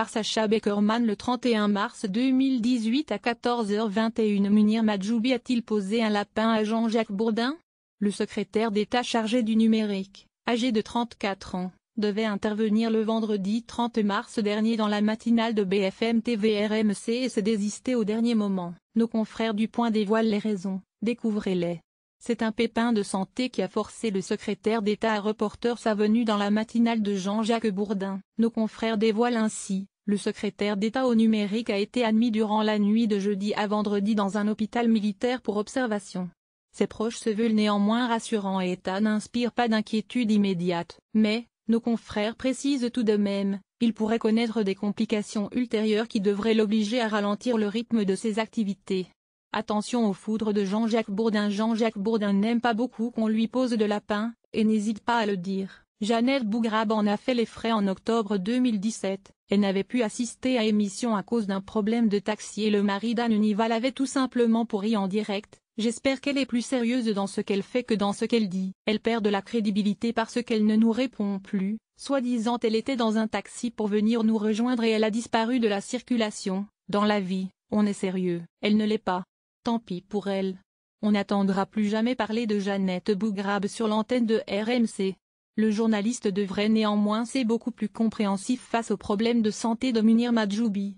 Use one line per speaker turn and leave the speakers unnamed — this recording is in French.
par Sacha Beckerman le 31 mars 2018 à 14h21 Munir Majoubi a-t-il posé un lapin à Jean-Jacques Bourdin Le secrétaire d'État chargé du numérique, âgé de 34 ans, devait intervenir le vendredi 30 mars dernier dans la matinale de BFM TV RMC et se désister au dernier moment. Nos confrères du Point dévoilent les raisons, découvrez-les. C'est un pépin de santé qui a forcé le secrétaire d'État à reporter sa venue dans la matinale de Jean-Jacques Bourdin. Nos confrères dévoilent ainsi, le secrétaire d'État au numérique a été admis durant la nuit de jeudi à vendredi dans un hôpital militaire pour observation. Ses proches se veulent néanmoins rassurants et État n'inspire pas d'inquiétude immédiate. Mais, nos confrères précisent tout de même, il pourrait connaître des complications ultérieures qui devraient l'obliger à ralentir le rythme de ses activités. Attention aux foudres de Jean-Jacques Bourdin Jean-Jacques Bourdin n'aime pas beaucoup qu'on lui pose de lapin, et n'hésite pas à le dire. Jeannette Bougrab en a fait les frais en octobre 2017, elle n'avait pu assister à émission à cause d'un problème de taxi et le mari d'Anne Unival avait tout simplement pourri en direct, j'espère qu'elle est plus sérieuse dans ce qu'elle fait que dans ce qu'elle dit. Elle perd de la crédibilité parce qu'elle ne nous répond plus, soi-disant elle était dans un taxi pour venir nous rejoindre et elle a disparu de la circulation, dans la vie, on est sérieux, elle ne l'est pas. Tant pis pour elle. On n'attendra plus jamais parler de Jeannette Bougrabe sur l'antenne de RMC. Le journaliste devrait néanmoins c'est beaucoup plus compréhensif face aux problèmes de santé de Munir Majoubi.